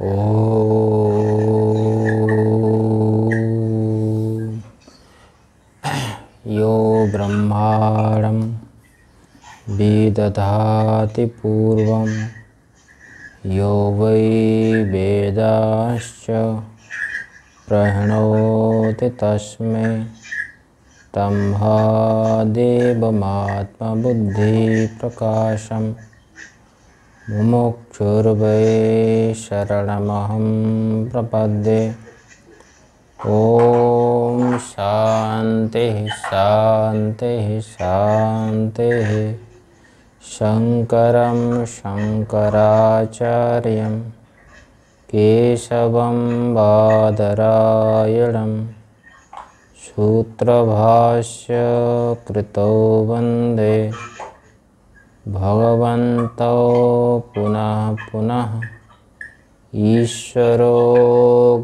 यो ब्रह्माणं विदधाति पूर्वं यो वै वेदाश्च प्रणोति तस्मै तं देवमात्मबुद्धिप्रकाशम् मुमुक्षुर्वै शरणमहं प्रपद्ये ॐ शान्तिः शान्तिः शान्तिः शङ्करं शङ्कराचार्यं केशवं वादरायणं सूत्रभाष्यकृतो वन्दे भगवन्तो पुनः पुनः ईश्वरो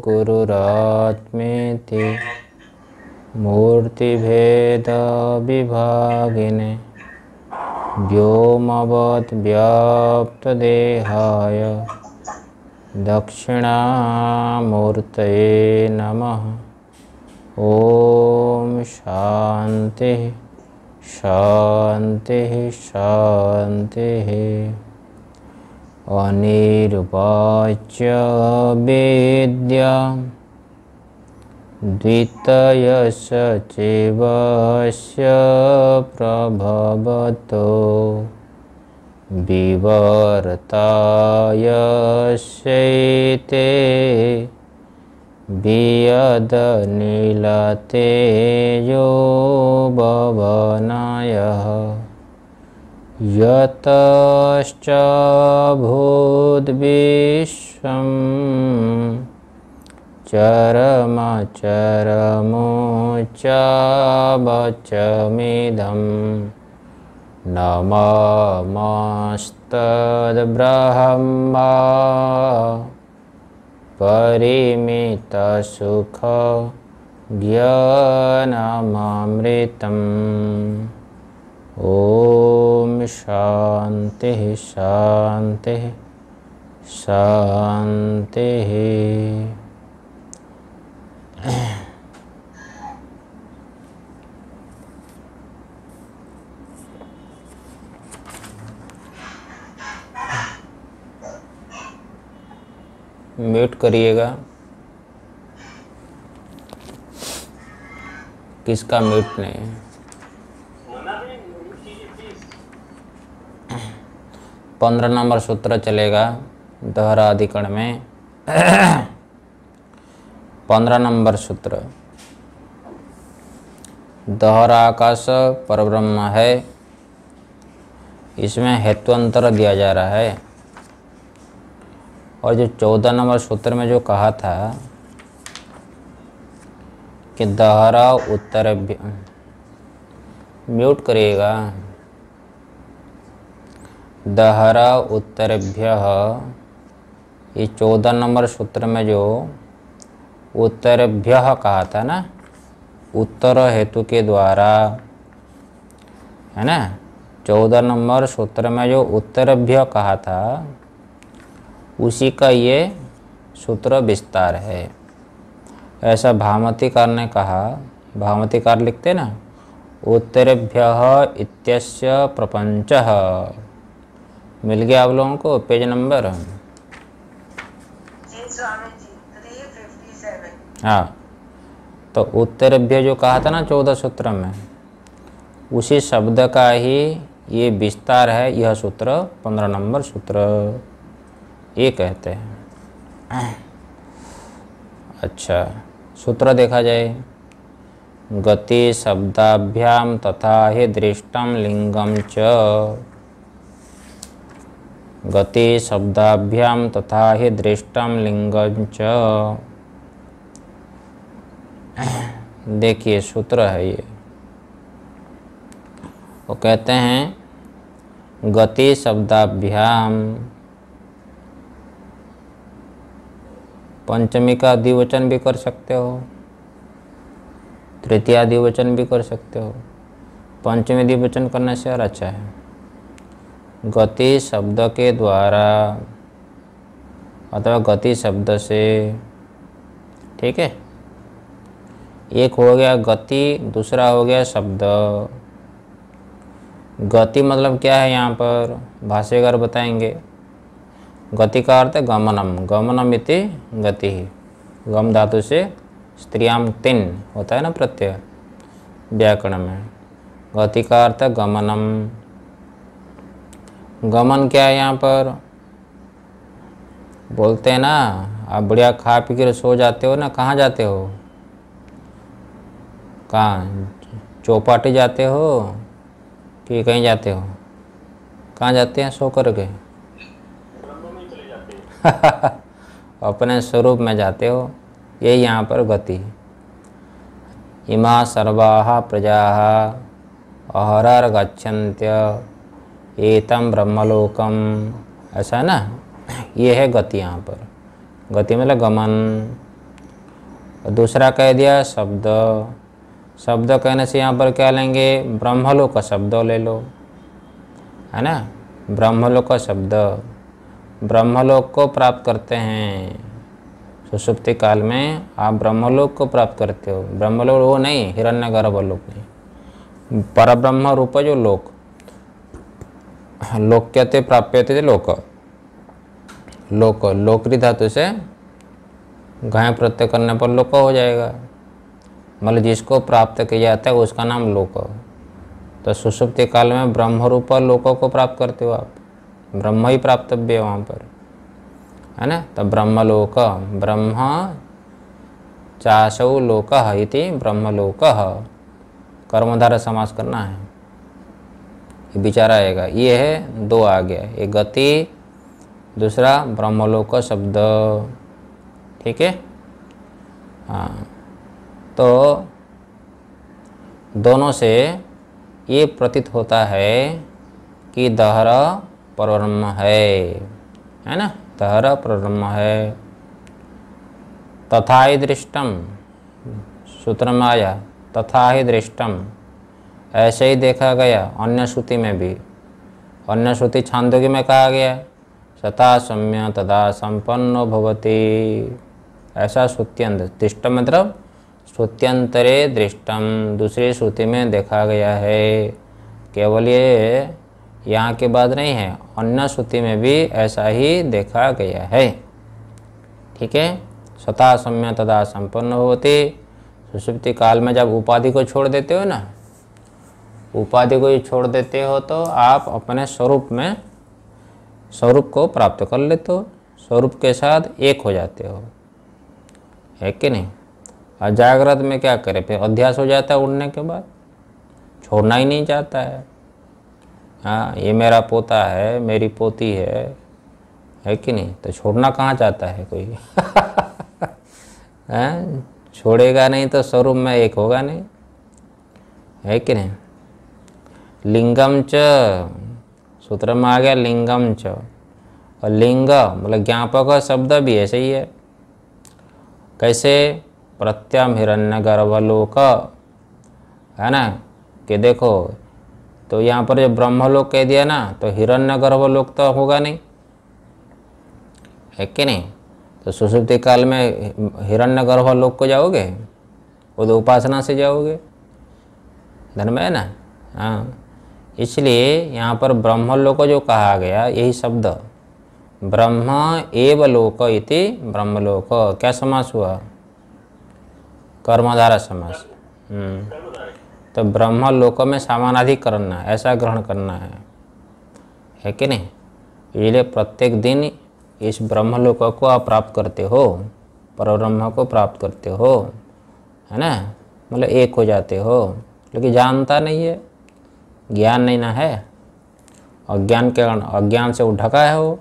गुरुरात्मेति व्याप्त मूर्तिभेदविभागिने व्योमवद्व्याप्तदेहाय दक्षिणामूर्तये नमः ॐ शान्तिः शान्तिः शान्ते अनिरुपाच वेद्या द्वितयसचिवस्य प्रभवतो विवर्ताय वियदनीलते यो भवनयः यतश्चभूद्विश्वं चरमचरमो च वचमिदं मस्तद्ब्रह्मा परिमितसुख ज्ञानमामृतम् ॐ शान्तिः शान्तिः शान्तिः म्यूट करिएगा किसका म्यूट नहीं पंद्रह नंबर सूत्र चलेगा दोहरा अधिकरण में पंद्रह नंबर सूत्र दोहरा आकाश परब्रह्म है इसमें हेतु अंतर दिया जा रहा है और जो चौदह नंबर सूत्र में जो कहा था कि दहरा उत्तर म्यूट करिएगा दहरा उत्तरभ्य ये चौदह नंबर सूत्र में जो उत्तरभ्य कहा था ना उत्तर हेतु के द्वारा है ना चौदह नंबर सूत्र में जो उत्तरभ्य कहा था उसी का ये सूत्र विस्तार है ऐसा भामतिकार ने कहा भामतिकार लिखते ना उत्तरेभ्य इत्यस्य प्रपंच मिल गया आप लोगों को पेज नंबर हाँ तो उत्तरभ्य जो कहा था ना चौदह सूत्र में उसी शब्द का ही ये विस्तार है यह सूत्र पंद्रह नंबर सूत्र ये कहते हैं अच्छा सूत्र देखा जाए गति शब्दाभ्याम तथा हे दृष्टम लिंगम च गति शब्दाभ्याम तथा हे दृष्टम लिंगम च देखिए सूत्र है ये वो कहते हैं गति शब्दाभ्याम पंचमी का अधिवचन भी कर सकते हो तृतीय अधिवचन भी कर सकते हो पंचमी अधिवचन करने से और अच्छा है गति शब्द के द्वारा अथवा गति शब्द से ठीक है एक हो गया गति दूसरा हो गया शब्द गति मतलब क्या है यहाँ पर भाष्यकार बताएंगे गति का अर्थ गमनम गमनम इति गति गम धातु से स्त्रियाम तिन होता है ना प्रत्यय व्याकरण में गति का अर्थ गमनम गमन क्या है यहाँ पर बोलते हैं ना आप बढ़िया खा पी कर सो जाते हो ना कहाँ जाते हो कहाँ चौपाटी जाते हो कि कहीं जाते हो कहाँ जाते हैं सो करके अपने स्वरूप में जाते हो ये यहाँ पर गति है इमा सर्वा प्रजा अहरर गच्छन्त्य एतम ब्रह्मलोकम ऐसा ना ये है गति यहाँ पर गति मतलब गमन दूसरा कह दिया शब्द शब्द कहने से यहाँ पर क्या लेंगे ब्रह्मलोक का शब्द ले लो है ना ब्रह्मलोक का शब्द ब्रह्मलोक को प्राप्त करते हैं सुसुप्ति काल में आप ब्रह्मलोक को प्राप्त करते हो ब्रह्मलोक वो नहीं हिरण्य गर्भ लोक नहीं ब्रह्म रूप जो लोक लोक्यते थे लोक लोक लोकरी धातु से गाय प्रत्यय करने पर लोक हो जाएगा मतलब जिसको प्राप्त किया जाता है उसका नाम लोक तो सुषुप्ति काल में ब्रह्म रूप लोकों को प्राप्त करते हो आप ब्रह्म ही प्राप्तव्य है वहाँ पर है ना तो ब्रह्मलोक ब्रह्म चाशौ लोक इति ब्रह्मलोक कर्मधारा समास करना है विचार आएगा ये है दो आ गया ये गति दूसरा ब्रह्मलोक शब्द ठीक है हाँ तो दोनों से ये प्रतीत होता है कि दहरा परब्रह्म है है ना तहर परब्रह्म है तथा ही दृष्टम सूत्र में आया तथा ही दृष्टम ऐसे ही देखा गया अन्य श्रुति में भी अन्य श्रुति छांदोगी में कहा गया सता सम्य तदा संपन्न भवती ऐसा श्रुत्यंत दृष्ट मतलब श्रुत्यंतरे दृष्टम दूसरी श्रुति में देखा गया है केवल ये यहाँ के बाद नहीं है अन्य श्रुति में भी ऐसा ही देखा गया है ठीक है स्वतः सम्य तथा संपन्न होते सुषुप्ति काल में जब उपाधि को छोड़ देते हो ना उपाधि को ही छोड़ देते हो तो आप अपने स्वरूप में स्वरूप को प्राप्त कर लेते हो स्वरूप के साथ एक हो जाते हो है कि नहीं और जागृत में क्या करें फिर अध्यास हो जाता है उड़ने के बाद छोड़ना ही नहीं चाहता है हाँ ये मेरा पोता है मेरी पोती है है कि नहीं तो छोड़ना कहाँ चाहता है कोई हैं हाँ, छोड़ेगा नहीं तो स्वरूप में एक होगा नहीं है कि नहीं लिंगम च सूत्र में आ गया लिंगम च और लिंग मतलब ज्ञापक शब्द भी ऐसे ही है कैसे प्रत्यम हिरण्य गर्भलोक है ना कि देखो तो यहाँ पर ब्रह्म ब्रह्मलोक कह दिया ना तो हिरण्य लोक तो होगा नहीं है कि नहीं तो सुसुप्ति काल में हिरण्य लोक को जाओगे वो तो उपासना से जाओगे धर्म है ना हाँ इसलिए यहाँ पर ब्रह्मलोक जो कहा गया यही शब्द ब्रह्म एव लोक इति ब्रह्मलोक क्या समास हुआ कर्मधारा समास हम्म। तो ब्रह्म लोक में सामानाधिकरण है ऐसा ग्रहण करना है है कि नहीं इसलिए प्रत्येक दिन इस ब्रह्म लोक को आप प्राप्त करते हो पर ब्रह्म को प्राप्त करते हो है ना मतलब एक हो जाते हो लेकिन जानता नहीं है ज्ञान नहीं ना है अज्ञान के कारण अज्ञान से वो ढका है वो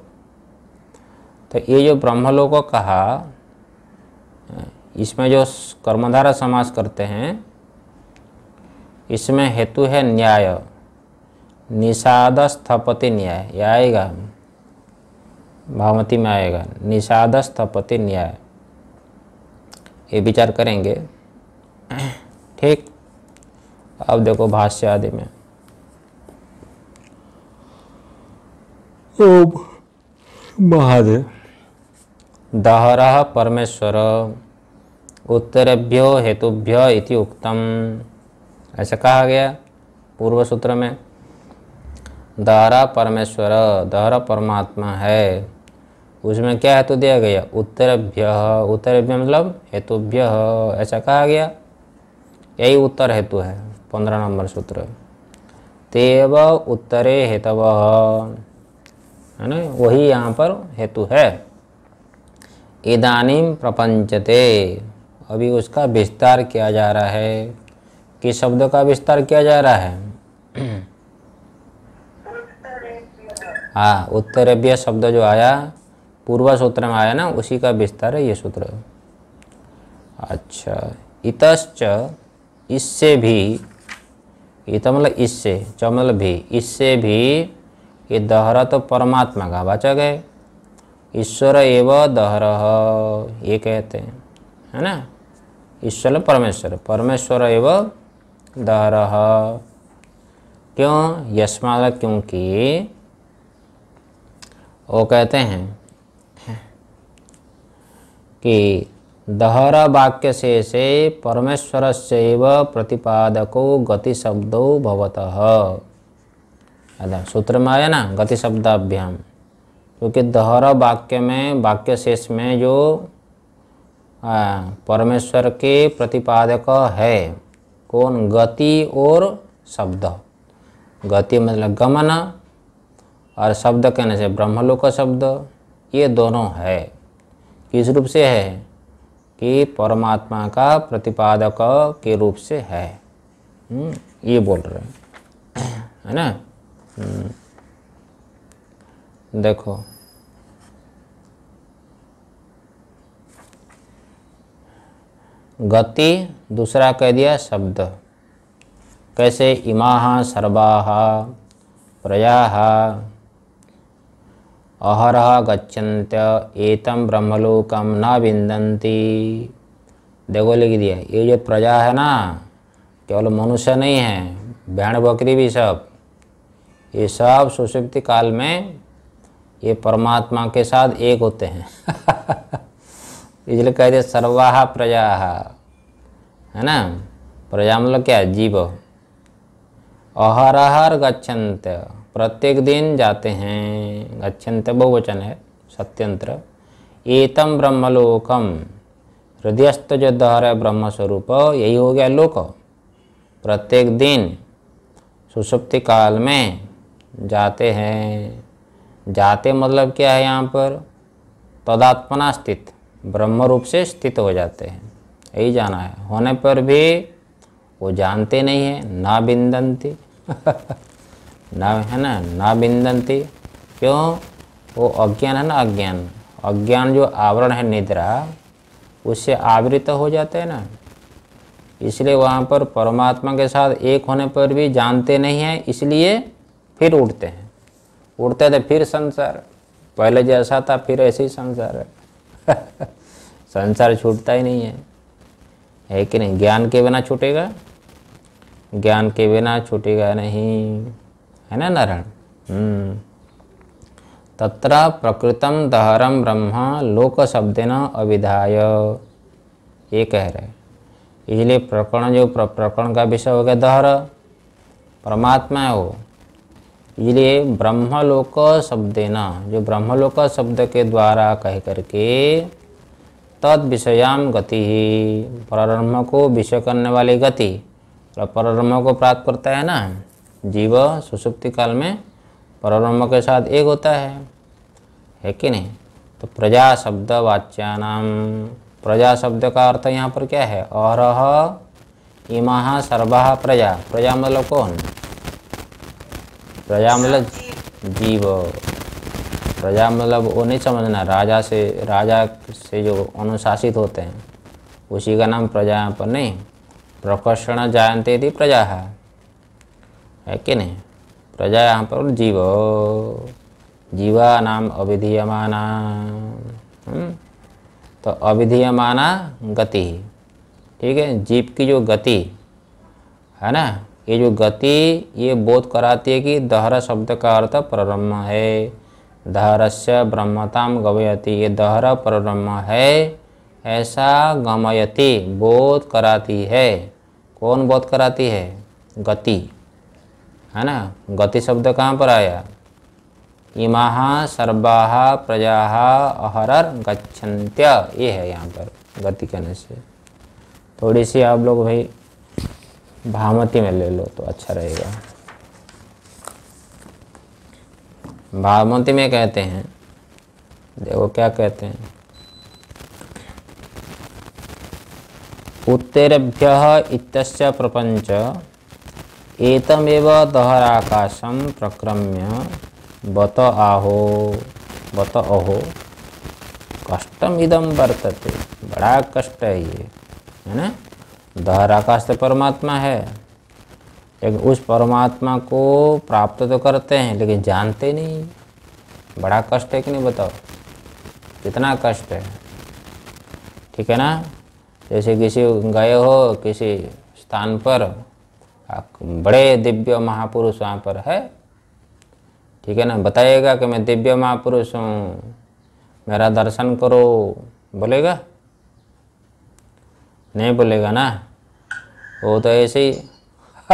तो ये जो ब्रह्म लोक कहा इसमें जो कर्मधारा समास करते हैं इसमें हेतु है न्याय निषाद स्थपति न्याय यह आएगा भावती में आएगा निषाद स्थपति न्याय ये विचार करेंगे ठीक अब देखो भाष्य आदि में महादेव दहरा परमेश्वर उत्तरेभ्यो हेतुभ्य उत्तम ऐसा कहा गया पूर्व सूत्र में दहरा परमेश्वर दारा परमात्मा है उसमें क्या हेतु दिया गया उत्तरभ्य उत्तरभ्य मतलब हेतुभ्य ऐसा कहा गया यही उत्तर हेतु है पंद्रह नंबर सूत्र तेव उत्तरे हेतव है ना वही यहाँ पर हेतु है इदानीम प्रपंचते अभी उसका विस्तार किया जा रहा है किस शब्द का विस्तार किया जा रहा है हाँ उत्तरभ्य शब्द जो आया पूर्व सूत्र में आया ना उसी का विस्तार है ये सूत्र अच्छा इतश्च इससे भी इत तो मतलब इससे च मतलब भी इससे भी ये दहरा तो परमात्मा का वाचक है ईश्वर एव दहर ये कहते हैं है ना ईश्वर परमेश्वर परमेश्वर एवं दरह क्यों यशमाला क्योंकि वो कहते हैं कि दहर वाक्य से परमेश्वर से प्रतिपादको गति शब्दो भवत सूत्र में आया ना गति शब्दाभ्याम क्योंकि दहर वाक्य में वाक्य शेष में जो परमेश्वर के प्रतिपादक है कौन गति और शब्द गति मतलब गमन और शब्द कहने से ब्रह्मलोक का शब्द ये दोनों है किस रूप से है कि परमात्मा का प्रतिपादक के रूप से है हम्म, ये बोल रहे हैं है ना हम्म। देखो गति दूसरा कह दिया शब्द कैसे इमा सर्वा प्रया अहरह गच्छन्त एतम ब्रह्मलोकम न विंदती देखो लिख दिया ये जो प्रजा है ना केवल मनुष्य नहीं है भैंड बकरी भी सब ये सब सुषुप्ति काल में ये परमात्मा के साथ एक होते हैं इसलिए कह दिया सर्वाहा प्रजा है ना प्रजा मतलब क्या जीव अहरहर गच्छन्त प्रत्येक दिन जाते हैं गच्छंत बहुवचन है सत्यंत्र एतम ब्रह्मलोकम हृदयस्थ जो दहर है ब्रह्म स्वरूप यही हो गया लोक प्रत्येक दिन सुसुप्ति काल में जाते हैं जाते मतलब क्या है यहाँ पर तदात्मना स्थित ब्रह्म रूप से स्थित हो जाते हैं यही जाना है होने पर भी वो जानते नहीं हैं ना बिंदंती ना है ना ना बिंदंती क्यों वो अज्ञान है ना अज्ञान अज्ञान जो आवरण है निद्रा उससे आवृत हो जाते हैं ना इसलिए वहाँ पर परमात्मा के साथ एक होने पर भी जानते नहीं हैं इसलिए फिर उठते हैं उठते थे फिर संसार पहले जैसा था फिर ऐसे ही संसार है संसार छूटता ही नहीं है है कि नहीं ज्ञान के बिना छूटेगा ज्ञान के बिना छूटेगा नहीं है ना नारायण हम्म। तथा प्रकृतम दहरम ब्रह्म लोक शब्द न अविधाय ये कह रहे इसलिए प्रकरण जो प्रकरण का विषय हो गया दहर परमात्मा है वो इसलिए ब्रह्मलोक ना जो ब्रह्मलोक शब्द के द्वारा कह करके तद विषयाम गति ही परब्रह्म को विषय करने वाली गति और परब्रह्म को प्राप्त करता है ना जीव सुसुप्ति काल में परब्रह्म के साथ एक होता है है कि नहीं तो प्रजा शब्द वाच्यानाम प्रजा शब्द का अर्थ यहाँ पर क्या है अरह इमा सर्वा प्रजा प्रजा मतलब कौन प्रजा मतलब जीव प्रजा मतलब वो नहीं समझना राजा से राजा से जो अनुशासित होते हैं उसी का नाम प्रजा यहाँ पर नहीं प्रकर्षण जानते थी प्रजा है है कि नहीं प्रजा यहाँ पर जीव जीवा नाम अविधीयमाना हम्म? तो अविधीयमाना गति ठीक है जीव की जो गति है ना ये जो गति ये बोध कराती है कि दहरा शब्द का अर्थ परब्रह्म है दहरस्य ब्रह्मताम गवयति ये दहरा परब्रह्म है ऐसा गमयति बोध कराती है कौन बोध कराती है गति है ना गति शब्द कहाँ पर आया इमा सर्वा प्रजा अहरर गच्छन्त्य ये है यहाँ पर गति कहने से थोड़ी सी आप लोग भाई भामती में ले लो तो अच्छा रहेगा भामती में कहते हैं देखो क्या कहते हैं उत्तरभ्य इत प्रपंच एतमेव दहराकाशम प्रक्रम्य बत आहो बत अहो कष्टम इदम वर्तते बड़ा कष्ट है ये है ना उदाहर आकाश तो परमात्मा है लेकिन उस परमात्मा को प्राप्त तो करते हैं लेकिन जानते नहीं बड़ा कष्ट है कि नहीं बताओ कितना कष्ट है ठीक है ना जैसे किसी गए हो किसी स्थान पर बड़े दिव्य महापुरुष वहाँ पर है ठीक है ना बताइएगा कि मैं दिव्य महापुरुष हूँ मेरा दर्शन करो बोलेगा नहीं बोलेगा ना वो तो ऐसे ही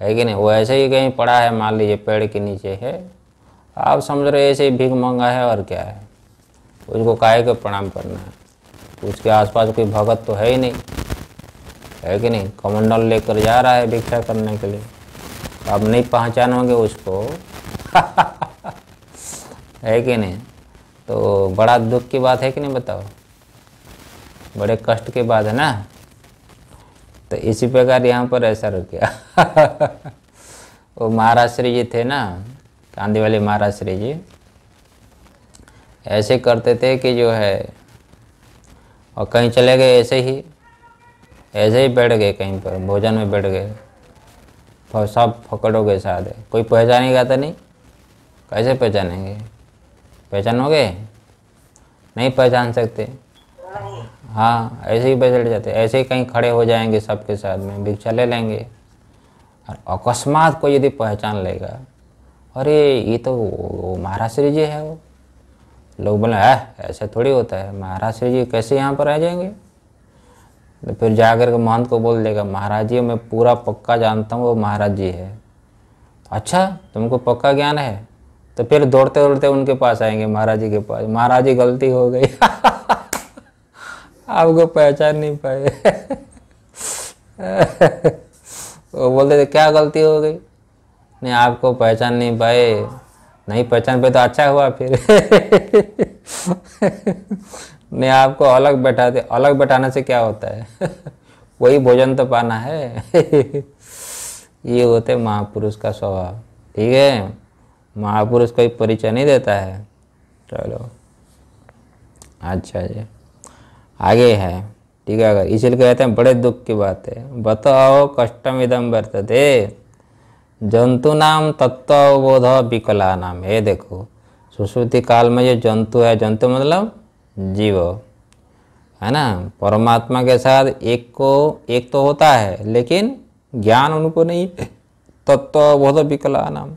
है कि नहीं वो ऐसे ही कहीं पड़ा है मान लीजिए पेड़ के नीचे है आप समझ रहे ऐसे ही भीख मंगा है और क्या है उसको काहे को प्रणाम करना है उसके आसपास कोई भगत तो है ही नहीं है कि नहीं कमंडल लेकर जा रहा है भिक्षा करने के लिए आप नहीं पहचानोगे उसको है कि नहीं तो बड़ा दुख की बात है कि नहीं बताओ बड़े कष्ट की बात है ना तो इसी प्रकार यहाँ पर ऐसा रुक गया वो महाराष्ट्री जी थे ना चांदी वाले महाराष्ट्री जी ऐसे करते थे कि जो है और कहीं चले गए ऐसे ही ऐसे ही बैठ गए कहीं पर भोजन में बैठ गए सब फकड़ोगे शायद कोई पहचानेगा तो नहीं कैसे पहचानेंगे पहचानोगे नहीं पहचान सकते हाँ ऐसे ही बदल जाते ऐसे ही कहीं खड़े हो जाएंगे सबके साथ में भिक्षा ले लेंगे और अकस्मात को यदि पहचान लेगा अरे ये तो महाराज श्री जी है वो लोग बोले है ऐसा थोड़ी होता है महाराज श्री जी कैसे यहाँ पर रह जाएंगे तो फिर जाकर के महंत को बोल देगा महाराज जी मैं पूरा पक्का जानता हूँ वो महाराज जी है तो, अच्छा तुमको पक्का ज्ञान है तो फिर दौड़ते दौड़ते उनके पास आएंगे महाराज जी के पास महाराज जी गलती हो गई आपको पहचान नहीं पाए वो बोलते थे क्या गलती हो गई नहीं आपको पहचान नहीं पाए नहीं पहचान पाए तो अच्छा हुआ फिर नहीं आपको अलग बैठाते अलग बैठाने से क्या होता है वही भोजन तो पाना है ये होते महापुरुष का स्वभाव ठीक है महापुरुष कोई परिचय नहीं देता है चलो अच्छा जी आगे है ठीक है अगर इसलिए कहते हैं बड़े दुख की बात है बताओ कष्टम इदम वर्तते जंतु नाम तत्वबोध विकला नाम ये देखो सुश्रुति काल में जो जंतु है जंतु मतलब जीव है ना परमात्मा के साथ एक को एक तो होता है लेकिन ज्ञान उनको नहीं तत्व अवबोध विकला नाम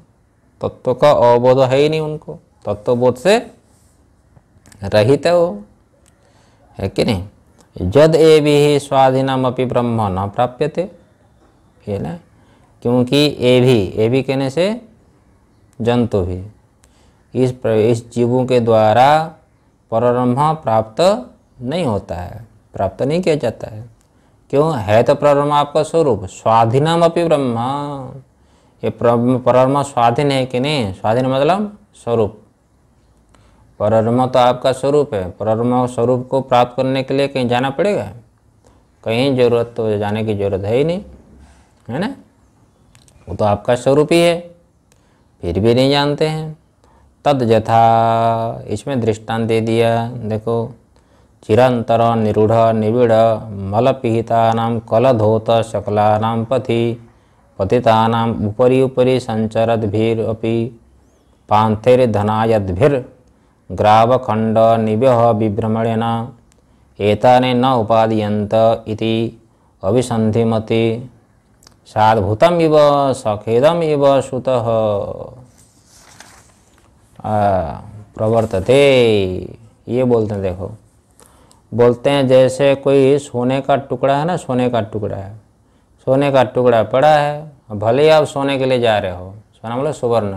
तत्व का अवबोध है ही नहीं उनको तत्वबोध से रहित है वो है कि नहीं जद ए भी ही स्वाधीनम अपनी ब्रह्म न प्राप्य थे ये ना क्योंकि ए भी ए भी कहने से जंतु भी इस इस जीवों के द्वारा परब्रह्म प्राप्त नहीं होता है प्राप्त नहीं किया जाता है क्यों है तो परब्रह्म आपका स्वरूप स्वाधीनम अपनी ब्रह्म ये परब्रह्म स्वाधीन है कि नहीं स्वाधीन मतलब स्वरूप परब्रह्म तो आपका स्वरूप है परब्रह्म स्वरूप को प्राप्त करने के लिए कहीं जाना पड़ेगा कहीं ज़रूरत तो जाने की ज़रूरत है ही नहीं है ना वो तो आपका स्वरूप ही है फिर भी नहीं जानते हैं तद यथा इसमें दृष्टांत दे दिया देखो चिरंतर निरूढ़ निबिड़ मल पिहितानाम कलधोत शकलानाम पथि पतितानाम उपरी उपरी संचरद भीर अपि पांथेर धनायद्भिर ग्रावखंड निव्यह विभ्रमणेन एताने न उपादीयंत इति अभिसंधिमति साधभूतम इव सखेदम इव सुत प्रवर्तते ये बोलते हैं देखो बोलते हैं जैसे कोई सोने का टुकड़ा है ना सोने का टुकड़ा है सोने का टुकड़ा पड़ा है भले ही आप सोने के लिए जा रहे हो सोना मतलब सुवर्ण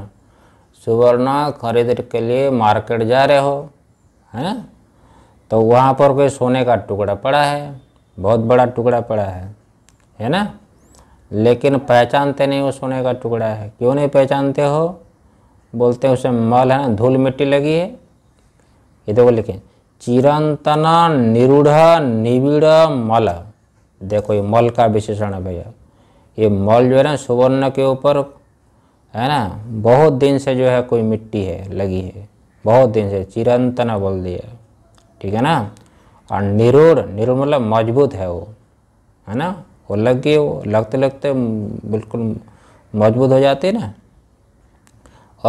सुवर्णा खरीद के लिए मार्केट जा रहे हो है तो वहाँ पर कोई सोने का टुकड़ा पड़ा है बहुत बड़ा टुकड़ा पड़ा है है ना लेकिन पहचानते नहीं वो सोने का टुकड़ा है क्यों नहीं पहचानते हो बोलते हैं उसे मल है ना धूल मिट्टी लगी है ये देखो लिखे चिरंतन निरूढ़ निबिड़ मल देखो ये मल का विशेषण है भैया ये मल जो है ना सुवर्ण के ऊपर है ना बहुत दिन से जो है कोई मिट्टी है लगी है बहुत दिन से चिरंतना बोल दिया ठीक है ना और निरोड़ निरोड़ मतलब मजबूत है वो है ना वो लग गई वो लगते लगते बिल्कुल मजबूत हो जाती है ना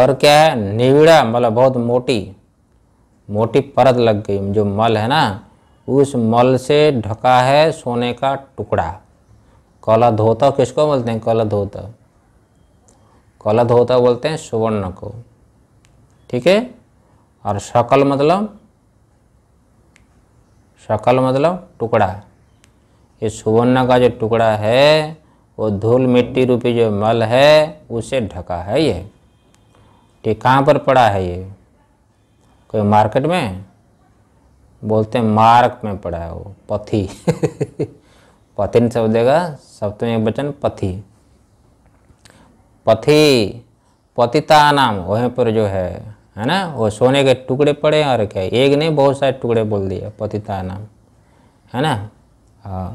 और क्या है निविड़ा मतलब बहुत मोटी मोटी परत लग गई जो मल है ना उस मल से ढका है सोने का टुकड़ा कला धोता किसको बोलते हैं कला धोता कला धोता बोलते हैं सुवर्ण को ठीक है और शकल मतलब शकल मतलब टुकड़ा ये सुवर्ण का जो टुकड़ा है वो धूल मिट्टी रूपी जो मल है उसे ढका है ये ठीक कहाँ पर पड़ा है ये कोई मार्केट में बोलते हैं मार्क में पड़ा है वो पथी पथिन शब्द देगा सप्तमी एक वचन पथी पथी पतिता नाम वहीं पर जो है है ना वो सोने के टुकड़े पड़े और क्या एक नहीं बहुत सारे टुकड़े बोल दिया पतिता नाम है ना हाँ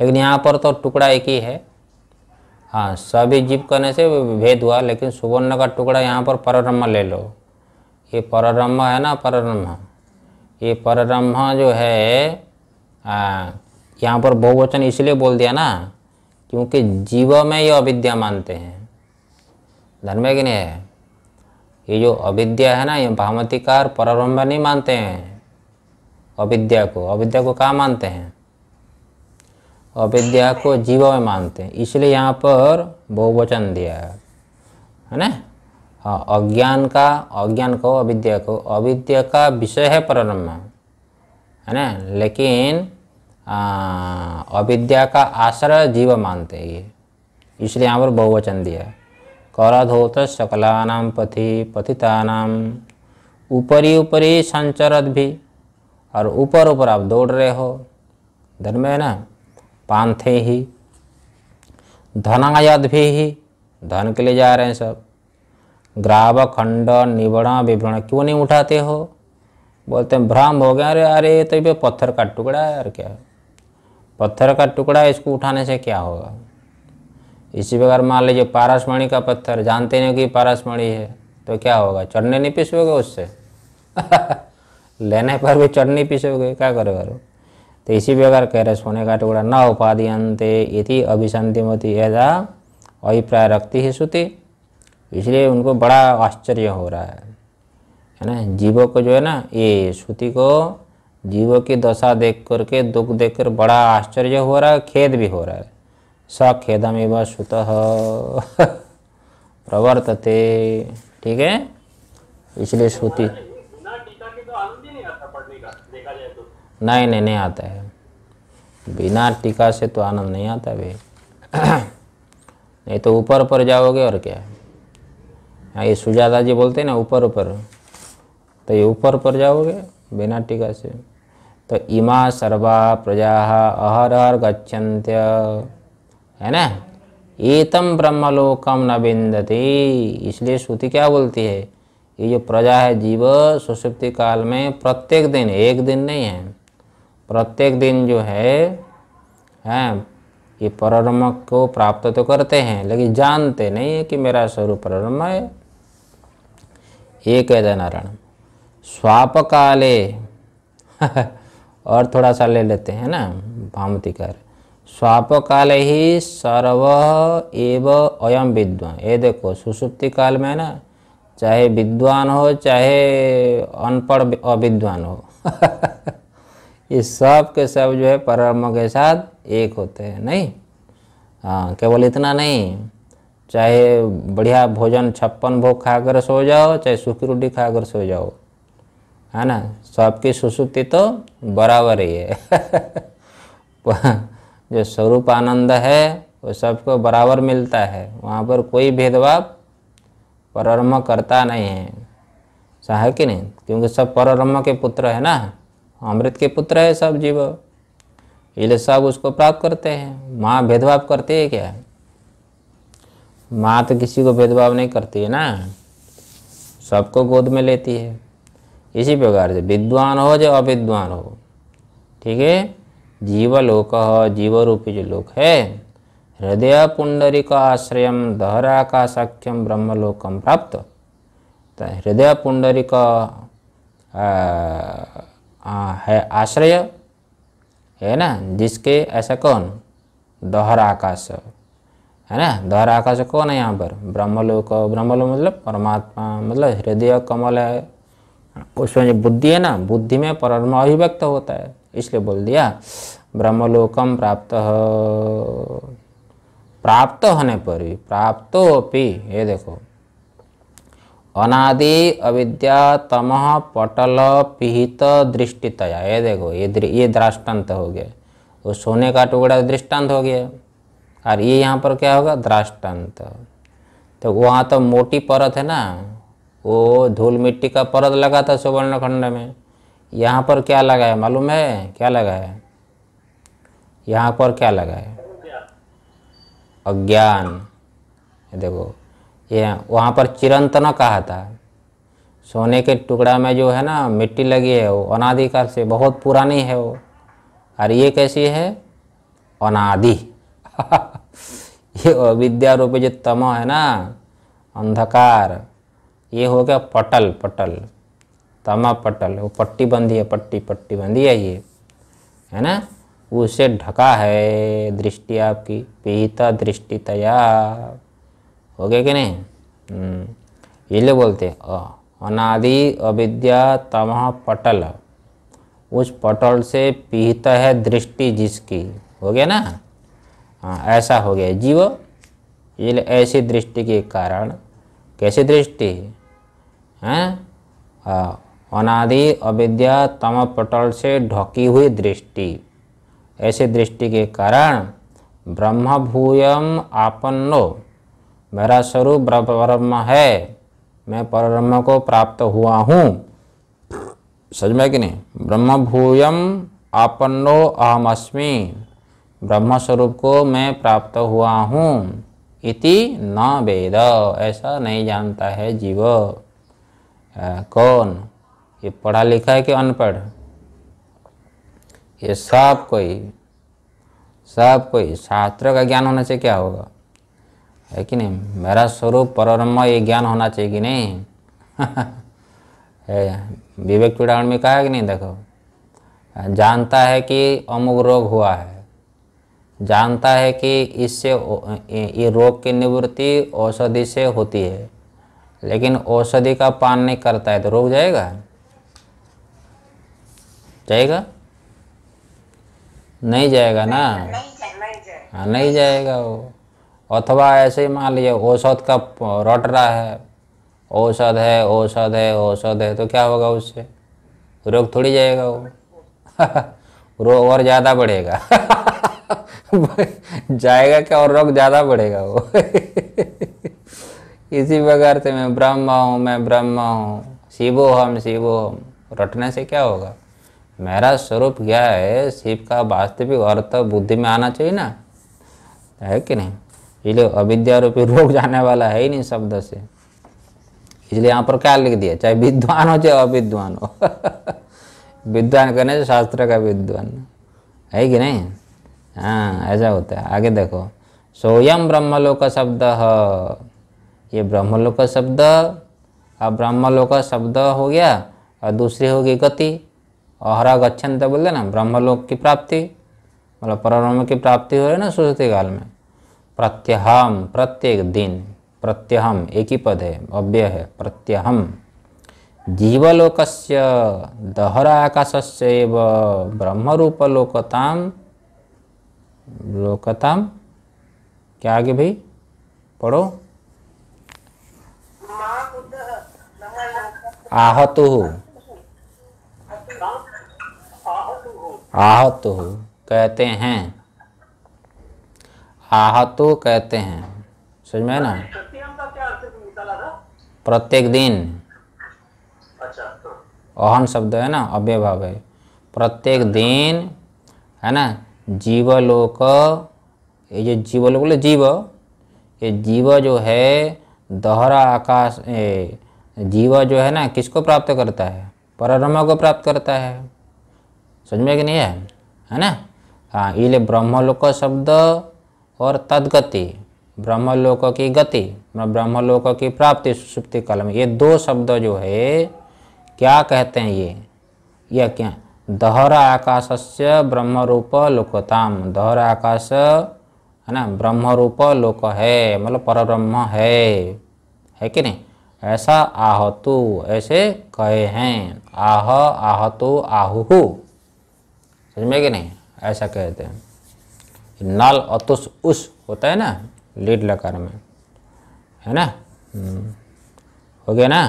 लेकिन यहाँ पर तो टुकड़ा एक ही है हाँ सभी जीव करने से भेद हुआ लेकिन सुवर्ण का टुकड़ा यहाँ पर परब्रह्म ले लो ये परब्रह्म है ना परब्रह्म ये परब्रह्म जो है यहाँ पर बहुवचन इसलिए बोल दिया ना क्योंकि जीव में ये अविद्या मानते हैं धर्म है नहीं है ये जो अविद्या है ना ये भामतिकार प्रारंभ नहीं मानते हैं अविद्या को अविद्या को कहाँ मानते हैं अविद्या को जीव में मानते हैं इसलिए यहाँ पर बहुवचन दिया है है ना हाँ अज्ञान का अज्ञान को अविद्या को अविद्या का विषय है प्रारंभ है ना लेकिन अविद्या का आश्रय जीव मानते हैं ये इसलिए यहाँ पर बहुवचन दिया है करधोत सकलाना पथि पथिता ऊपरी ऊपरी संचरत भी और ऊपर ऊपर आप दौड़ रहे हो धन में ना पांथे ही धनायत भी ही धन के लिए जा रहे हैं सब ग्राव खंड निवण विवरण क्यों नहीं उठाते हो बोलते हैं भ्रम हो गया अरे अरे तो ये पत्थर का टुकड़ा है और क्या पत्थर का टुकड़ा इसको उठाने से क्या होगा इसी प्रकार मान लीजिए पारसमणि का पत्थर जानते नहीं कि पारसमणि है तो क्या होगा चढ़ने नहीं पिसोगे उससे लेने पर भी नहीं पिसोगे क्या करोगे करो तो इसी प्रकार कह रहे सोने का टुकड़ा न उपाधियंते यदि अभिसंधिमति ऐसा अभिप्राय रखती है श्रुति इसलिए उनको बड़ा आश्चर्य हो रहा है है ना जीवों को जो है ना ये श्रुति को जीवों की दशा देख करके दुख देख कर बड़ा आश्चर्य हो रहा है खेद भी हो रहा है स खेदमेव सुत प्रवर्तते ठीक है इसलिए श्रुति नहीं नहीं नहीं आता है बिना टीका से तो आनंद नहीं आता भाई नहीं तो ऊपर पर जाओगे और क्या हाँ ये सुजाता जी बोलते हैं ना ऊपर ऊपर तो ये ऊपर पर जाओगे बिना टीका से तो इमा सर्वा प्रजा अहर हर गच्छन्त्य है ना एतम ब्रह्मलोकम न बिंदते इसलिए श्रुति क्या बोलती है ये जो प्रजा है जीव सुषुप्ति काल में प्रत्येक दिन एक दिन नहीं है प्रत्येक दिन जो है हैं ये परम को प्राप्त तो करते हैं लेकिन जानते नहीं है कि मेरा स्वरूप परम है ये कहते नारायण स्वाप काले और थोड़ा सा ले लेते हैं ना भामतिकार स्वाप काल ही सर्व एव अयम विद्वान ये देखो सुसुप्ति काल में ना चाहे विद्वान हो चाहे अनपढ़ अविद्वान हो ये सब के सब जो है परम के साथ एक होते हैं नहीं हाँ केवल इतना नहीं चाहे बढ़िया भोजन छप्पन भोग खाकर सो जाओ चाहे सूखी रोटी खाकर सो जाओ है ना सबकी सुसुप्ति तो बराबर ही है जो स्वरूप आनंद है वो सबको बराबर मिलता है वहाँ पर कोई भेदभाव परम करता नहीं है सह कि नहीं क्योंकि सब परम के पुत्र है ना अमृत के पुत्र है सब जीव इसलिए सब उसको प्राप्त करते हैं माँ भेदभाव करती है क्या माँ तो किसी को भेदभाव नहीं करती है ना सबको गोद में लेती है इसी प्रकार से विद्वान हो जो अविद्वान हो ठीक है जीवलोक जीवरूपी जो लोक है हृदय पुंडरी का आश्रय दहराकाशाख्यम ब्रह्मलोकम प्राप्त तो हृदय पुंडरी का है आश्रय है ना जिसके ऐसा कौन दोहर आकाश है ना दोहर आकाश कौन है यहाँ पर ब्रह्मलोक ब्रह्मलोक मतलब परमात्मा मतलब हृदय कमल है उसमें जो बुद्धि है ना बुद्धि में परमा अभिव्यक्त होता है इसलिए बोल दिया ब्रह्मलोकम प्राप्त प्राप्त होने पर भी प्राप्तोपि ये देखो अनादि अविद्या तम पटल पिहित दृष्टितया ये देखो ये ये दृष्टांत हो गया वो सोने का टुकड़ा दृष्टांत हो गया और ये यहाँ पर क्या होगा दृष्टांत तो वहाँ तो मोटी परत है ना वो धूल मिट्टी का परत लगा था सुवर्णखंड में यहाँ पर क्या लगा है मालूम है क्या लगा है यहाँ पर क्या लगा है अज्ञान देखो ये वहाँ पर चिरंतन कहा था सोने के टुकड़ा में जो है ना मिट्टी लगी है वो अनादिकाल से बहुत पुरानी है वो और ये कैसी है अनादि ये अविद्या रूपी जो तमो है ना अंधकार ये हो गया पटल पटल तमा पटल वो पट्टी बंधी है पट्टी पट्टी बंधी है ये है ना उसे ढका है दृष्टि आपकी पीता दृष्टि तया हो गया कि नहीं हम्म। ये लोग बोलते हैं अनादि अविद्या तमा पटल उस पटल से पीता है दृष्टि जिसकी हो गया ना हाँ ऐसा हो गया जीव ये ऐसी दृष्टि के कारण कैसी दृष्टि हैं हाँ, अनादि अविद्या तम पटल से ढकी हुई दृष्टि ऐसे दृष्टि के कारण ब्रह्म भूयम आपन्नो मेरा स्वरूप ब्रह्म है मैं परब्रह्म को प्राप्त हुआ हूँ समझ में कि नहीं ब्रह्म भूयम आपन्नो अहम अस्मी ब्रह्म स्वरूप को मैं प्राप्त हुआ हूँ इति न वेद ऐसा नहीं जानता है जीव आ, कौन ये पढ़ा लिखा है कि अनपढ़ ये सब कोई सब कोई शास्त्र का ज्ञान होना चाहिए क्या होगा है कि नहीं मेरा स्वरूप परम ये ज्ञान होना चाहिए कि नहीं विवेक पीड़ावण में कहा है कि नहीं देखो जानता है कि अमुक रोग हुआ है जानता है कि इससे ये रोग की निवृत्ति औषधि से होती है लेकिन औषधि का पान नहीं करता है तो रोग जाएगा जाएगा नहीं जाएगा ना हाँ नहीं जाएगा वो अथवा ऐसे ही मान लिया औषध का रट रहा है औषध है औषध है औषध है तो क्या होगा उससे रोग थोड़ी जाएगा वो रोग और ज़्यादा बढ़ेगा जाएगा क्या और रोग ज़्यादा बढ़ेगा वो इसी प्रकार से मैं ब्रह्मा हूँ मैं ब्रह्मा हूँ शिवो हम शिवो हम रटने से क्या होगा मेरा स्वरूप क्या है शिव का वास्तविक अर्थ तो बुद्धि में आना चाहिए ना है कि नहीं इसलिए अविद्या रूपी रोग जाने वाला है ही नहीं शब्द से इसलिए यहाँ पर क्या लिख दिया चाहे विद्वान हो चाहे अविद्वान हो विद्वान करने से शास्त्र का विद्वान है कि नहीं हाँ ऐसा होता है आगे देखो सोयम ब्रह्मलोक शब्द ये ब्रह्मलोक शब्द अब ब्रह्मलोक शब्द हो गया और दूसरी होगी गति और गच्छन तो बोलते ना ब्रह्मलोक की प्राप्ति मतलब परब्रह्म की प्राप्ति हो रही है ना सुश्रुति काल में प्रत्यहम प्रत्येक दिन प्रत्यहम एक ही पद है अव्यय है प्रत्यहम जीवलोक दहरा आकाशस्य लोकताम लोकताम क्या आगे भाई पढ़ो आहतु आहत हो कहते हैं आहतो कहते हैं समझ में ना प्रत्येक दिन अहन शब्द है ना अव्यभाव है प्रत्येक दिन है ना जीवलोक ये जो जीवलोक बोले जीव ये जीव जो है दोहरा आकाश जीव जो है ना किसको प्राप्त करता है परब्रह्म को प्राप्त करता है समझ में कि नहीं है है ना हाँ ब्रह्म ब्रह्मलोक शब्द और तदगति ब्रह्मलोक की गति ब्रह्मलोक की प्राप्ति सुसुप्ति काल में ये दो शब्द जो है क्या कहते हैं ये यह क्या दोहरा आकाश से ब्रह्म रूप लोकताम दोहरा आकाश है ना ब्रह्म रूप लोक है मतलब पर ब्रह्म है है कि नहीं ऐसा आहतु ऐसे कहे हैं आह आहतु आहु समझ में कि नहीं ऐसा कहते हैं नल अतुष उस होता है ना लीड लकार में है ना हम्म। हो गया ना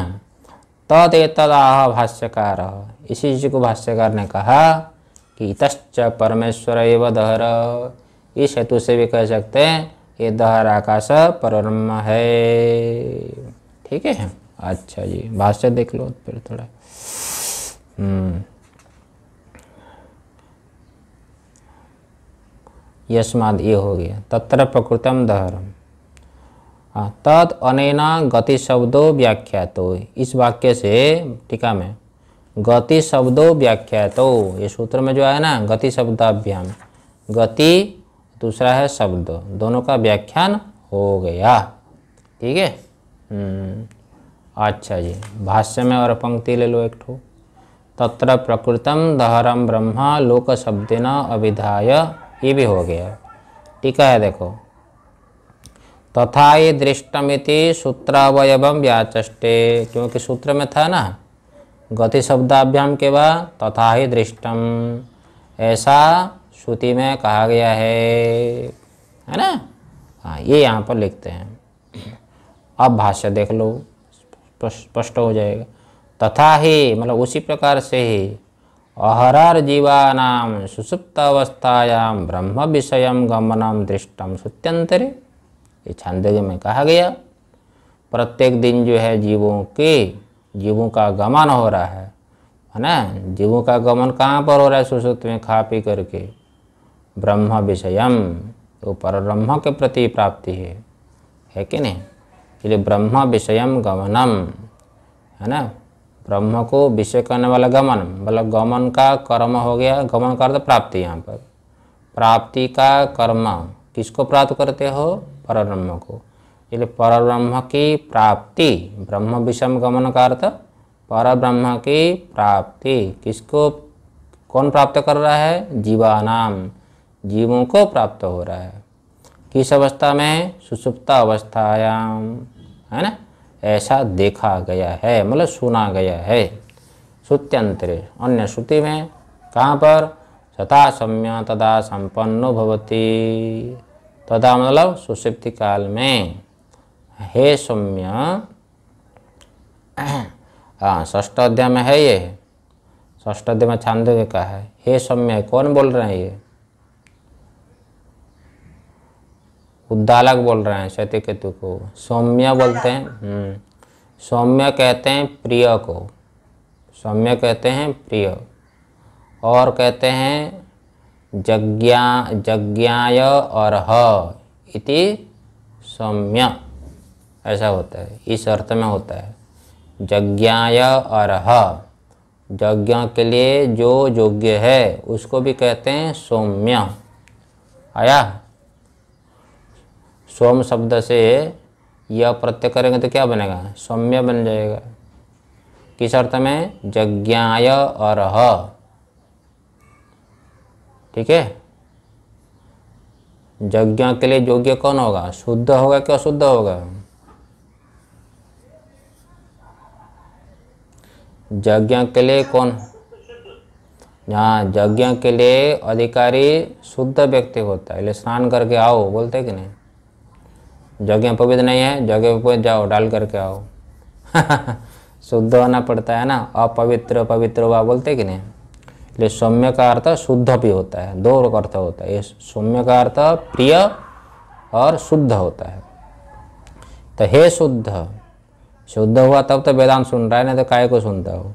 तद आह भाष्यकार इसी चीज को भाष्यकार ने कहा कि इतश्च परमेश्वर एव दहर इस हेतु से भी कह सकते हैं ये दहर आकाश परम है ठीक है अच्छा जी भाष्य देख लो फिर थोड़ा हम्म यस्माद ये हो गया तत्र प्रकृतम दहरम तद अनेना गति शब्दो व्याख्यातो इस वाक्य से टीका में गति शब्दो व्याख्यातो ये सूत्र में जो है ना गति शब्दाभ्याम गति दूसरा है शब्द दोनों का व्याख्यान हो गया ठीक है हम्म। अच्छा जी भाष्य में और पंक्ति ले लो एक ठो तत्र प्रकृतम दहरम ब्रह्मा लोक शब्देना अभिधाय ये भी हो गया टीका है देखो तथा ये दृष्टमिति सूत्रावयव व्याचष्टे क्योंकि सूत्र में था ना गति शब्दाभ्याम के बाद तथा ही दृष्टम ऐसा श्रुति में कहा गया है है ना हाँ ये यहाँ पर लिखते हैं अब भाष्य देख लो स्पष्ट हो जाएगा तथा ही मतलब उसी प्रकार से ही अहरार्जीवानां सुसुप्तावस्थायां ब्रह्म विषय गमनम दृष्टम सुत्यंतरे ये छांदोग्य में कहा गया प्रत्येक दिन जो है जीवों के जीवों का गमन हो रहा है है ना जीवों का गमन कहाँ पर हो रहा है सुसुप्त में खा पी करके ब्रह्म विषयम तो पर ब्रह्म के प्रति प्राप्ति है है कि नहीं इसलिए ब्रह्म विषयम गमनम है ना ब्रह्म को विषय करने वाला गमन मतलब गमन का कर्म हो गया गमन कर अर्थ प्राप्ति यहाँ पर प्राप्ति का कर्म किसको प्राप्त करते हो पर ब्रह्म को इसलिए पर ब्रह्म की प्राप्ति ब्रह्म विषम गमन का अर्थ पर ब्रह्म की प्राप्ति किसको कौन प्राप्त कर रहा है जीवानाम जीवों को प्राप्त हो रहा है किस अवस्था में सुसुप्ता अवस्थायाम है ना ऐसा देखा गया है मतलब सुना गया है श्रुत्यंतरे अन्य श्रुति में कहाँ पर सता सम्य तदा संपन्नो भवती तदा मतलब सुषिप्ति काल में हे सौम्य हाँ ष्ठ अध्याय में है ये ष्ठ अध्याय में छांदोग्य का है हे सौम्य कौन बोल रहे हैं ये उद्दालक बोल रहे हैं सत्य केतु को सौम्य बोलते हैं हम्म। सौम्य कहते हैं प्रिय को सौम्य कहते हैं प्रिय और कहते हैं जज्ञा जज्ञाय और ह इति सौम्य ऐसा होता है इस अर्थ में होता है यज्ञाय और यज्ञ के लिए जो योग्य है उसको भी कहते हैं सौम्य आया सोम शब्द से यह प्रत्यय करेंगे तो क्या बनेगा सौम्य बन जाएगा किस अर्थ में जज्ञाय और ठीक है यज्ञ के लिए योग्य कौन होगा शुद्ध होगा क्या अशुद्ध होगा यज्ञ के लिए कौन हाँ यज्ञ के लिए अधिकारी शुद्ध व्यक्ति होता है इसलिए स्नान करके आओ बोलते कि नहीं जगह पवित्र तो नहीं है जगह पर जाओ डाल करके आओ शुद्ध होना पड़ता है ना अपवित्र पवित्र हुआ बोलते कि नहीं इसलिए सौम्य का अर्थ शुद्ध भी होता है दो अर्थ होता है ये सौम्य का अर्थ प्रिय और शुद्ध होता है तो हे शुद्ध शुद्ध हुआ तब तो वेदांत सुन रहा है ना तो काय को सुनता हो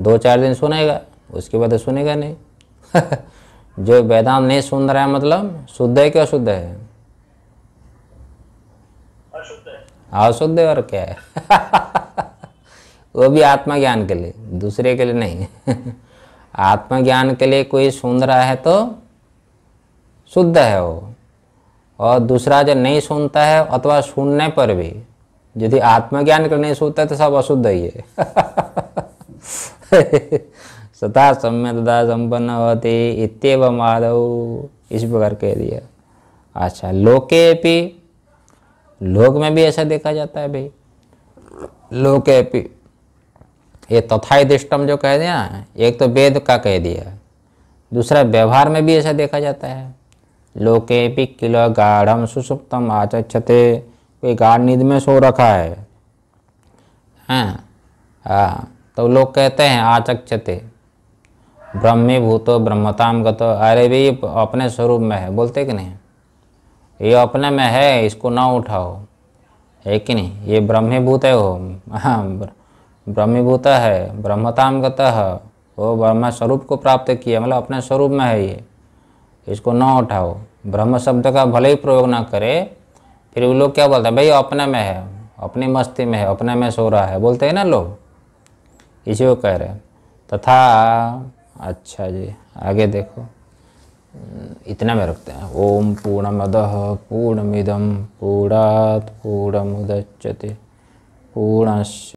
दो चार दिन सुनेगा उसके बाद तो सुनेगा नहीं जो वेदांत नहीं सुन रहा है मतलब शुद्ध है क्या शुद्ध है अशुद्ध और क्या है वो भी आत्मज्ञान के लिए दूसरे के लिए नहीं आत्मज्ञान के लिए कोई सुन रहा है तो शुद्ध है वो और दूसरा जो नहीं सुनता है अथवा सुनने पर भी यदि आत्मज्ञान के लिए नहीं सुनता है तो सब अशुद्ध ही है सता सम्य तथा संपन्न होती इतव माधव इस प्रकार कह दिया अच्छा लोके भी लोग में भी ऐसा देखा जाता है भाई लोग ये ये दृष्टम जो कह दिया एक तो वेद का कह दिया दूसरा व्यवहार में भी ऐसा देखा जाता है लोके भी किल गाढ़ सुसुप्तम आचक्षते कोई गाढ़ नींद में सो रखा है हाँ हाँ तो लोग कहते हैं आचक्षते ब्रह्मी भूतो ब्रह्मताम गतो अरे भी अपने स्वरूप में है बोलते कि नहीं ये अपने में है इसको ना उठाओ है कि नहीं ये ब्रह्मीभूत है वो हाँ ब्रह्मीभूत है ब्रह्मताम गतः वो ब्रह्म स्वरूप को प्राप्त किया मतलब अपने स्वरूप में है ये इसको ना उठाओ ब्रह्म शब्द का भले ही प्रयोग ना करे फिर वो लोग क्या बोलते हैं भाई अपने में है अपनी मस्ती में है अपने में सो रहा है बोलते हैं ना लोग इसी को कह रहे हैं तथा अच्छा जी आगे देखो इतना में रखते हैं ओम पूर्णमद पूर्णमिदम पूर्णात पूर्णमुदच्यते पूर्णश